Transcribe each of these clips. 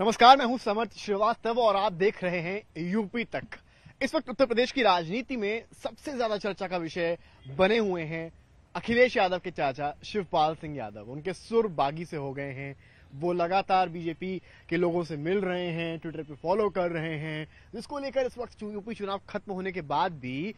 नमस्कार मैं हूं समर्थ श्रीवास्तव और आप देख रहे हैं यूपी तक इस वक्त उत्तर प्रदेश की राजनीति में सबसे ज्यादा चर्चा का विषय बने हुए हैं अखिलेश यादव के चाचा शिवपाल सिंह यादव उनके सुर बागी से हो गए हैं वो लगातार बीजेपी के लोगों से मिल रहे हैं ट्विटर पे फॉलो कर रहे हैं जिसको लेकर इस वक्त यूपी चुनाव खत्म होने के बाद भी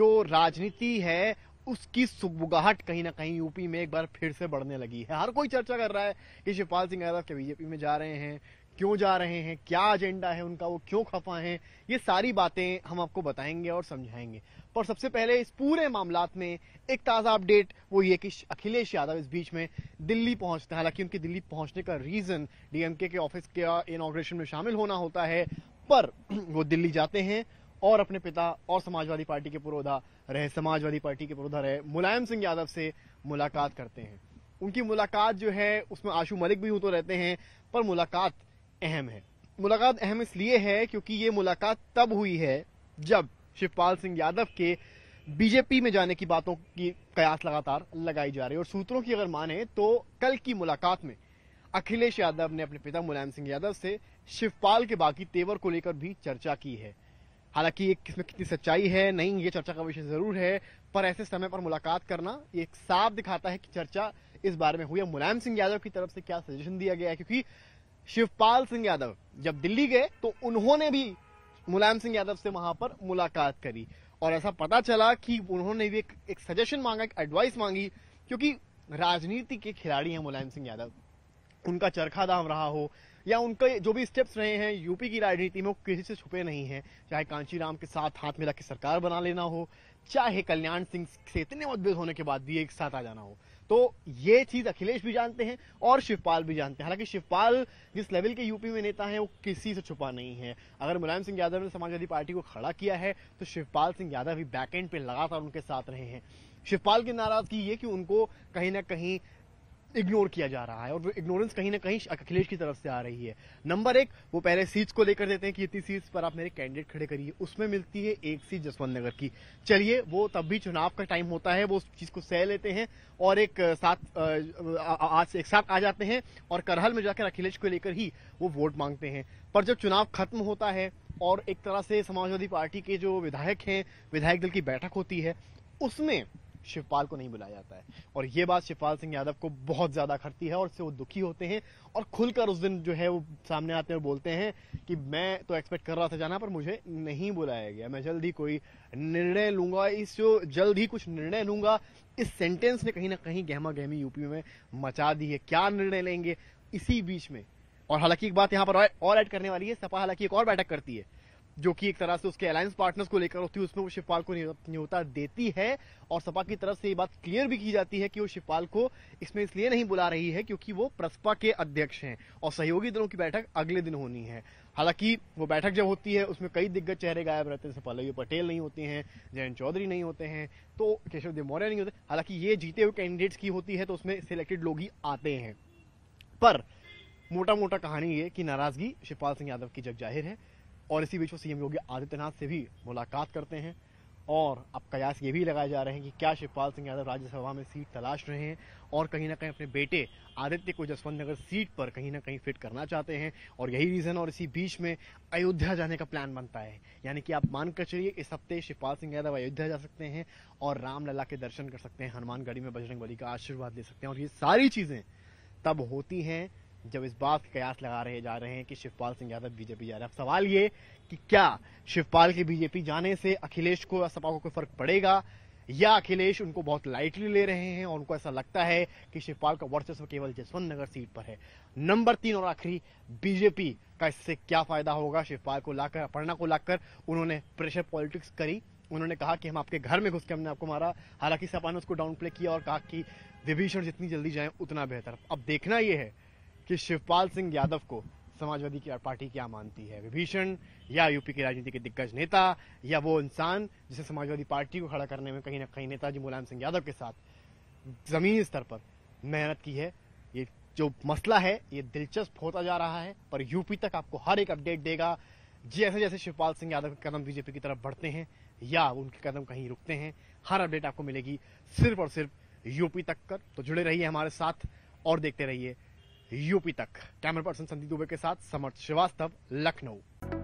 जो राजनीति है उसकी सुगबुगाहट कहीं ना कहीं यूपी में एक बार फिर से बढ़ने लगी है हर कोई चर्चा कर रहा है कि शिवपाल सिंह यादव के बीजेपी में जा रहे हैं क्यों जा रहे हैं क्या एजेंडा है उनका वो क्यों खफा है ये सारी बातें हम आपको बताएंगे और समझाएंगे पर सबसे पहले इस पूरे मामला में एक ताज़ा अपडेट वो ये कि अखिलेश यादव इस बीच में दिल्ली पहुंचते हैं हालांकि उनके दिल्ली पहुंचने का रीज़न डीएमके के ऑफिस के इनाग्रेशन में शामिल होना होता है पर वो दिल्ली जाते हैं और अपने पिता और समाजवादी पार्टी के पुरोधा रहे समाजवादी पार्टी के पुरोधा रहे मुलायम सिंह यादव से मुलाकात करते हैं उनकी मुलाकात जो है उसमें आशु मलिक भी हूं तो रहते हैं पर मुलाकात अहम है मुलाकात अहम इसलिए है क्योंकि ये मुलाकात तब हुई है जब शिवपाल सिंह यादव के बीजेपी में जाने की बातों की कयास लगातार लगाई जा रही है और सूत्रों की अगर माने तो कल की मुलाकात में अखिलेश यादव ने अपने पिता मुलायम सिंह यादव से शिवपाल के बाकी तेवर को लेकर भी चर्चा की है हालांकि ये किसमें कितनी सच्चाई है नहीं ये चर्चा का विषय जरूर है पर ऐसे समय पर मुलाकात करना ये एक साफ दिखाता है कि चर्चा इस बारे में हुई है मुलायम सिंह यादव की तरफ से क्या सजेशन दिया गया है क्योंकि शिवपाल सिंह यादव जब दिल्ली गए तो उन्होंने भी मुलायम सिंह यादव से वहां पर मुलाकात करी और ऐसा पता चला कि उन्होंने भी एक, एक सजेशन मांगा एक एडवाइस मांगी क्योंकि राजनीति के खिलाड़ी हैं मुलायम सिंह यादव उनका चरखा दाम रहा हो या उनके जो भी स्टेप्स रहे हैं यूपी की राजनीति में वो किसी से छुपे नहीं हैं चाहे कांचीराम के साथ हाथ मिला के सरकार बना लेना हो चाहे कल्याण सिंह से इतने मतभेद होने के बाद भी एक साथ आ जाना हो तो ये चीज अखिलेश भी जानते हैं और शिवपाल भी जानते हैं हालांकि शिवपाल जिस लेवल के यूपी में नेता है वो किसी से छुपा नहीं है अगर मुलायम सिंह यादव ने समाजवादी पार्टी को खड़ा किया है तो शिवपाल सिंह यादव भी बैकेंड पे लगातार उनके साथ रहे हैं शिवपाल की नाराजगी ये कि उनको कहीं ना कहीं इग्नोर किया जा रहा है और वो इग्नोरेंस कहीं ना कहीं अखिलेश की तरफ से आ रही है नंबर एक वो पहले सीट्स को लेकर देते हैं कि इतनी सीट्स पर आप मेरे कैंडिडेट खड़े करिए उसमें मिलती है एक सीट जसवंत नगर की चलिए वो तब भी चुनाव का टाइम होता है वो उस चीज को सह लेते हैं और एक साथ आज एक साथ आ जाते हैं और करहल में जाकर अखिलेश को लेकर ही वो वोट मांगते हैं पर जब चुनाव खत्म होता है और एक तरह से समाजवादी पार्टी के जो विधायक हैं विधायक दल की बैठक होती है उसमें शिवपाल को नहीं बुलाया जाता है और ये बात शिवपाल सिंह यादव को बहुत ज्यादा खड़ती है और उससे वो दुखी होते हैं और खुलकर उस दिन जो है वो सामने आते हैं और बोलते हैं कि मैं तो एक्सपेक्ट कर रहा था जाना पर मुझे नहीं बुलाया गया मैं जल्द ही कोई निर्णय लूंगा इस जो जल्द ही कुछ निर्णय लूंगा इस सेंटेंस ने कहीं ना कहीं गहमा गहमी यूपी में मचा दी है क्या निर्णय लेंगे इसी बीच में और हालांकि एक बात यहाँ पर और ऐड करने वाली है सपा हालांकि एक और बैठक करती है जो कि एक तरह से उसके अलायंस पार्टनर्स को लेकर होती है उसमें वो शिवपाल को न्योता देती है और सपा की तरफ से ये बात क्लियर भी की जाती है कि वो शिवपाल को इसमें इसलिए नहीं बुला रही है क्योंकि वो प्रसपा के अध्यक्ष हैं और सहयोगी दलों की बैठक अगले दिन होनी है हालांकि वो बैठक जब होती है उसमें कई दिग्गज चेहरे गायब रहते हैं पल्लवी पटेल नहीं होते हैं जयंत चौधरी नहीं होते हैं तो केशव देव मौर्य नहीं होते हालांकि ये जीते हुए कैंडिडेट्स की होती है तो उसमें सिलेक्टेड लोग ही आते हैं पर मोटा मोटा कहानी ये कि नाराजगी शिवपाल सिंह यादव की जग जाहिर है और इसी बीच वो सीएम योगी आदित्यनाथ से भी मुलाकात करते हैं और अब कयास ये भी लगाए जा रहे हैं कि क्या शिवपाल सिंह यादव राज्यसभा में सीट तलाश रहे हैं और कहीं ना कहीं अपने बेटे आदित्य को जसवंत नगर सीट पर कहीं ना कहीं फिट करना चाहते हैं और यही रीज़न और इसी बीच में अयोध्या जाने का प्लान बनता है यानी कि आप मानकर चलिए इस हफ्ते शिवपाल सिंह यादव अयोध्या जा सकते हैं और रामलला के दर्शन कर सकते हैं हनुमानगढ़ी में बजरंग बली का आशीर्वाद ले सकते हैं और ये सारी चीज़ें तब होती हैं जब इस बात के कयास लगा रहे जा रहे हैं कि शिवपाल सिंह यादव बीजेपी जा रहे हैं अब सवाल ये कि क्या शिवपाल के बीजेपी जाने से अखिलेश को सपा को कोई फर्क पड़ेगा या अखिलेश उनको बहुत लाइटली ले रहे हैं और उनको ऐसा लगता है कि शिवपाल का वर्चस्व केवल जसवंत नगर सीट पर है नंबर तीन और आखिरी बीजेपी का इससे क्या फायदा होगा शिवपाल को लाकर अपर्णा को लाकर उन्होंने प्रेशर पॉलिटिक्स करी उन्होंने कहा कि हम आपके घर में घुस के हमने आपको मारा हालांकि सपा ने उसको डाउन प्ले किया और कहा कि विभीषण जितनी जल्दी जाए उतना बेहतर अब देखना यह है कि शिवपाल सिंह यादव को समाजवादी की पार्टी क्या मानती है विभीषण या यूपी के राजनीति के दिग्गज नेता या वो इंसान जिसे समाजवादी पार्टी को खड़ा करने में कहीं ना कहीं नेताजी मुलायम सिंह यादव के साथ जमीनी स्तर पर मेहनत की है ये जो मसला है ये दिलचस्प होता जा रहा है पर यूपी तक आपको हर एक अपडेट देगा जैसे जैसे शिवपाल सिंह यादव के कदम बीजेपी की तरफ बढ़ते हैं या उनके कदम कहीं रुकते हैं हर अपडेट आपको मिलेगी सिर्फ और सिर्फ यूपी तक कर तो जुड़े रहिए हमारे साथ और देखते रहिए यूपी तक कैमरा पर्सन संदीप दुबे के साथ समर्थ श्रीवास्तव लखनऊ